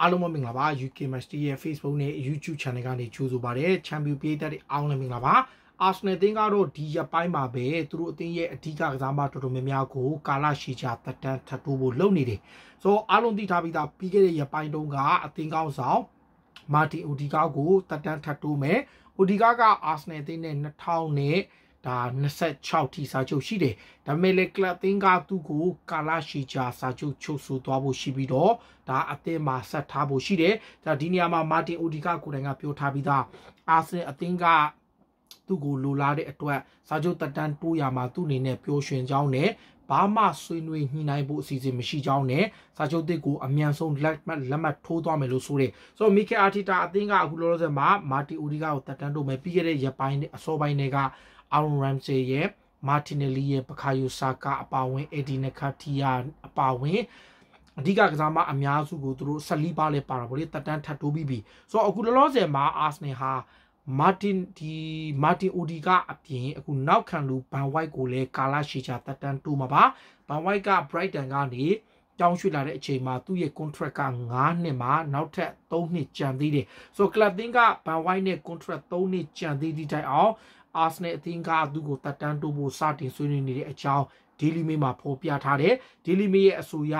အားလုံးမင်္ဂလာပါ UK Master ရဲ့ Facebook နဲ့ YouTube Channel ကနေကြိုဆိုပါရစေ။ Champion ပြည်သက်တွေအားလုံးမင်္ဂလာပါ။ Arsenal အသင်းကတော့ဒီရက်ပိုင်းမှာပဲသူတို့အသင်းရဲ့အဓိကကစားမတော်တော်များများကိုကာလရှည်ကြာတက်တန်းထပ်တိုးဖို့လုပ်နေတယ်။ဆိုတော့အားလုံးသိထားပြီးသားပြီးခဲ့တဲ့ရက်ပိုင်းတုန်းကအသင်းကောင်းဆောင်မာတင်အိုဒီကာကိုတက်တန်းထပ်တိုးမယ်။အိုဒီကာကအာဆနယ်အသင်းနဲ့2000နဲ့ဒါ26ထိစာချုပ်ရှိတယ်ဒါပေမဲ့လေကလပ်သင်းကသူ့ကိုကာလာရှီချာစာချုပ်ချုပ်ဆိုသွားဖို့ရှိပြီးတော့ဒါအသင်းမှာဆက်ထားဖို့ရှိတယ်ဒါဒီနေရာမှာမာတင်အိုဒီကကိုယ်တိုင်ကပြောထားပြီးသားအာဆင်အသင်းကသူ့ကိုလိုလားတဲ့အတွက်စာချုပ်တက်တန်းတိုးရမှာသူ့အနေနဲ့ပျော်ရွှင်ကြောင်းနဲ့ဘာမှဆွေးနွေးညှိနှိုင်းဖို့အစီအစဉ်မရှိကြောင်းနဲ့စာချုပ်သစ်ကိုအမြန်ဆုံးလက်မှတ်လက်မှတ်ထိုးသွားမယ်လို့ဆိုတယ်။ဆိုတော့မီကယ်အာတီတာအသင်းကအခုလောလောဆယ်မှာမာတီအိုဒီကာကိုတက်တန်းတိုးမယ်ပြီးခဲ့တဲ့ရက်ပိုင်းနဲ့အစောပိုင်းတွေကအာရွန်ရမ်ဆေရဲ့မာတင်နယ်လီရဲ့ပကာယိုဆာကာအပါဝင်အေဒီနကာတီယာအပါဝင်အဓိကကစားမအများစုကိုသူတို့ဆက်လီပါလဲပါတာဗောလေတက်တန်းထပ်တိုးပြီးပြီဆိုတော့အခုလောလောဆယ်မှာအာစနယ်ဟာမာတင်ဒီမာတင်အိုဒီကအပြင်အခုနောက်ခံလူဘန်ဝိုက်ကိုလည်းကာလာရှီချာတက်တန်းတိုးမှာပါဘန်ဝိုက်က Brighton ကနေကြောင်းရွှေ့လာတဲ့အချိန်မှာသူ့ရဲ့ contract က9နှစ်မှာနောက်ထပ်3နှစ်ကျန်သေးတယ်ဆိုတော့ club thing ကဘန်ဝိုက်နဲ့ contract 3နှစ်ကျန်သေးသည့်တိုင်အောင်အာဆနယ်အသင်းကသူ့ကိုတတ်တန်းတိုးဖို့စတင်ဆွေးနွေးနေတဲ့အကြောင်း Daily Mail မှာဖော်ပြထားတယ် Daily Mail ရဲ့အဆိုအရ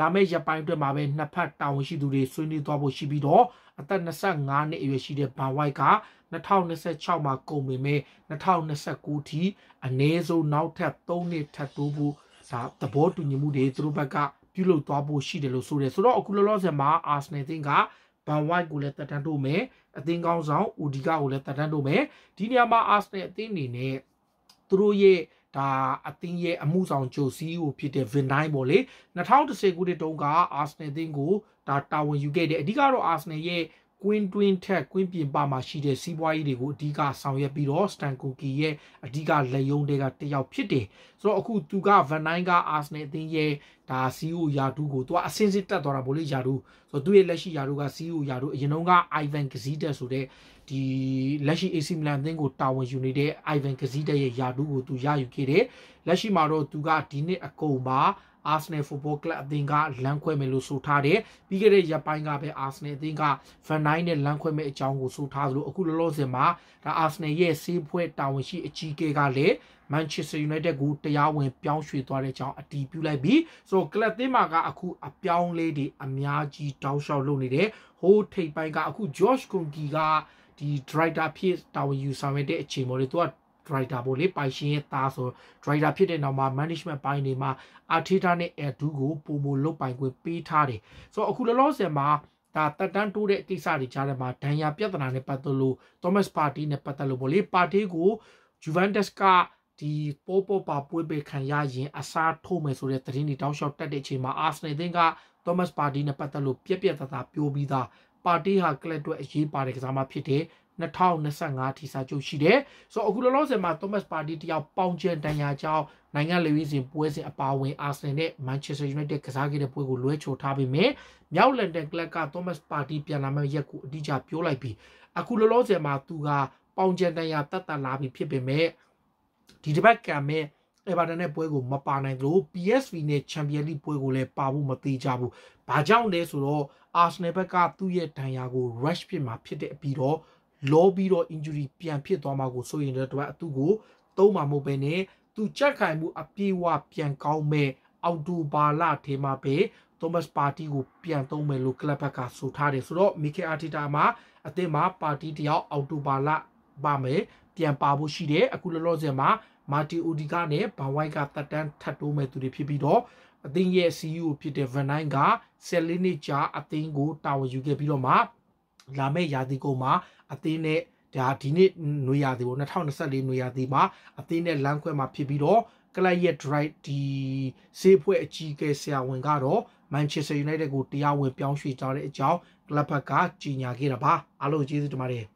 လာမယ့်ရက်ပိုင်းအတွက်မှာပဲနှစ်ဖက်တာဝန်ရှိသူတွေဆွေးနွေးသွားဖို့ရှိပြီးတော့အသက်25နှစ်အရွယ်ရှိတဲ့ဘန်ဝိုက်က2026မှာကုန်ပေမဲ့2029ထိအနည်းဆုံးနောက်ထပ်3နှစ်ထပ်တိုးဖို့ဒါသဘောတူညီမှုတွေသူတို့ဘက်ကပြုလုပ်သွားဖို့ရှိတယ်လို့ဆိုတယ်ဆိုတော့အခုလောလောဆယ်မှာ Arsenal တင်ကဘန်ဝိုက်ကိုလည်းတက်တန်းတို့မယ်အသင်းကောင်းဆောင်ဦးဒီကကိုလည်းတက်တန်းတို့မယ်ဒီနေရာမှာအာစနယ်အသင်းအနေနဲ့သူတို့ရဲ့ဒါအသင်းရဲ့အမှုဆောင်ဂျိုစီကိုဖြစ်တဲ့ Vin Dine ပေါ့လေ2010ခုနှစ်တုန်းက Arsenal အသင်းကိုဒါတာဝန်ယူခဲ့တယ်အဓိကတော့ Arsenal ရဲ့ကွင်းတွင်းထက်ကွင်းပြင်ပမှာရှိတဲ့စီးပွားရေးတွေကိုအဓိကဆောင်ရွက်ပြီးတော့စတန်ကိုကီရဲ့အဓိကလက်ယုံတွေကတယောက်ဖြစ်တယ်ဆိုတော့အခုသူကဗန်နိုင်းကအာဆနယ်အသင်းရဲ့ဒါ CEO ယာဒူကိုသူကအစင်းစစ်တက်သွားတာပေါ့လေယာဒူဆိုတော့သူ့ရဲ့လက်ရှိယာဒူက CEO ယာဒူအရင်က Ivan Gazidis ဆိုတဲ့ဒီလက်ရှိ AC Milan အသင်းကိုတာဝန်ယူနေတဲ့ Ivan Gazidis ရဲ့ယာဒူကိုသူရယူခဲ့တယ်လက်ရှိမှာတော့သူကဒီနှစ်အကုန်မှာ Arsenal Football Club အသင်းကလမ်းခွဲမယ်လို့ဆိုထားတယ်ပြီးခဲ့တဲ့ရက်ပိုင်းကပဲ Arsenal အသင်းက Van Dijk နဲ့လမ်းခွဲမယ်အကြောင်းကိုဆိုထားသလိုအခုလောလောဆယ်မှာဒါ Arsenal ရဲ့စေးဖွဲ့တာဝန်ရှိအကြီးအကဲကလည်း Manchester United ကိုတရားဝင်ပြောင်းရွှေ့သွားတဲ့အကြောင်းအတည်ပြုလိုက်ပြီးဆိုတော့ကလပ်သင်းမှာကအခု အပြောင်းလဲတွေအများကြီးတောင်းလျှောက်လုပ်နေတယ်ဟိုးထိပ်ပိုင်းကအခု Josh Konkey ကဒီ driver ဖြစ်တာဝန်ယူဆောင်ရတဲ့အချိန်ပေါ်လေသူက driver ပေါ့လေပိုင်ရှင်ရဲ့သားဆို driver ဖြစ်တဲ့နောက်မှာ management ပိုင်းတွေမှာ Arteta နဲ့ Edu ကိုပုံမလုတ်ပိုင်ခွင့်ပေးထားတယ်ဆိုတော့အခုလောလောဆယ်မှာဒါတက်တန်းတိုးတဲ့ကိစ္စတွေကြားထဲမှာဒဏ်ရာပြဿနာနဲ့ပတ်သက်လို့ Thomas Partey နဲ့ပတ်သက်လို့ပေါ့လေ Partey ကို Juventus ကဒီပေါ်ပေါ်ပါပွေးပေခံရရင်အစားထိုးမယ်ဆိုတဲ့သတင်းတွေတောက်လျှောက်တက်တဲ့အချိန်မှာ Arsenal အသင်းက Thomas Partey နဲ့ပတ်သက်လို့ပြက်ပြက်သားသားပြောပြီးသားပါတီဟာကလပ်အတွက်အရေးပါတဲ့ကစားမဖြစ်တဲ့2025ထိစာချုပ်ရှိတယ်ဆိုတော့အခုလောလောဆယ်မှာ Thomas Party တယောက်ပေါင်ကျန်တန်ရာကြောင်းနိုင်ငံလေဝီစဉ်ပွဲစဉ်အပါဝင် Arsenal နဲ့ Manchester United ကစားခဲ့တဲ့ပွဲကိုလွှဲချော်ထားပြီးမြောက်လန်ဒန်ကလပ်က Thomas Party ပြန်လာမယ့်ရက်ကိုအတိအကျပြောလိုက်ပြီးအခုလောလောဆယ်မှာသူကပေါင်ကျန်တန်ရာတတ်တတ်လာပြီးဖြစ်ပေမဲ့ဒီတစ်ပတ်ကံမဲ့ Everton နဲ့ပွဲကိုမပါနိုင်သလို PSV နဲ့ Champions League ပွဲကိုလည်းပါဖို့မသေးကြဘူး။ဘာကြောင့်လဲဆိုတော့ Arsenal ဘက်ကသူ့ရဲ့ဒဏ်ရာကို rush ဖြစ်မှာဖြစ်တဲ့အပြီးတော့လောပြီးတော့ injury ပြန်ဖြစ်သွားမှာကိုဆိုရင်တော့အတူကိုသုံးမှာမဟုတ်ဘဲနဲ့သူကြက်ခိုင်မှုအပြေဝပြန်ကောင်းမဲ့အော်တိုဘာလထဲမှာပဲ Thomas Party ကိုပြန်သုံးမယ်လို့ကလပ်ဘက်ကဆိုထားတယ်ဆိုတော့ Mikel Arteta မှာအသင်းမှာ Party တယောက်အော်တိုဘာလပါမယ်ပြန်ပါဖို့ရှိတယ်အခုလောလောဆယ်မှာ Martin Odegaard နဲ့ Van Dijk ကတက်တန်းထပ်တိုးမဲ့သူတွေဖြစ်ပြီးတော့အသင်းရဲ့ CEO ဖြစ်တဲ့ Van Dijk က၁၄နှစ်ကြာအသင်းကိုတာဝန်ယူခဲ့ပြီးတော့မှလာမယ့်ရာသီကုန်မှာအသင်းနဲ့ဒါဒီနေ့နွေရာသီပေါ့2024နွေရာသီမှာအသင်းနဲ့လမ်းခွဲမှာဖြစ်ပြီးတော့ကလပ်ရဲ့ drive ဒီစေးဖွဲ့အကြီးကဲဆရာဝန်ကတော့ Manchester United ကိုတရားဝင်ပြောင်းရွှေ့ကြတဲ့အကြောင်းကလပ်ဘက်ကကြေညာခဲ့တာပါအားလုံးကျေးဇူးတင်ပါတယ်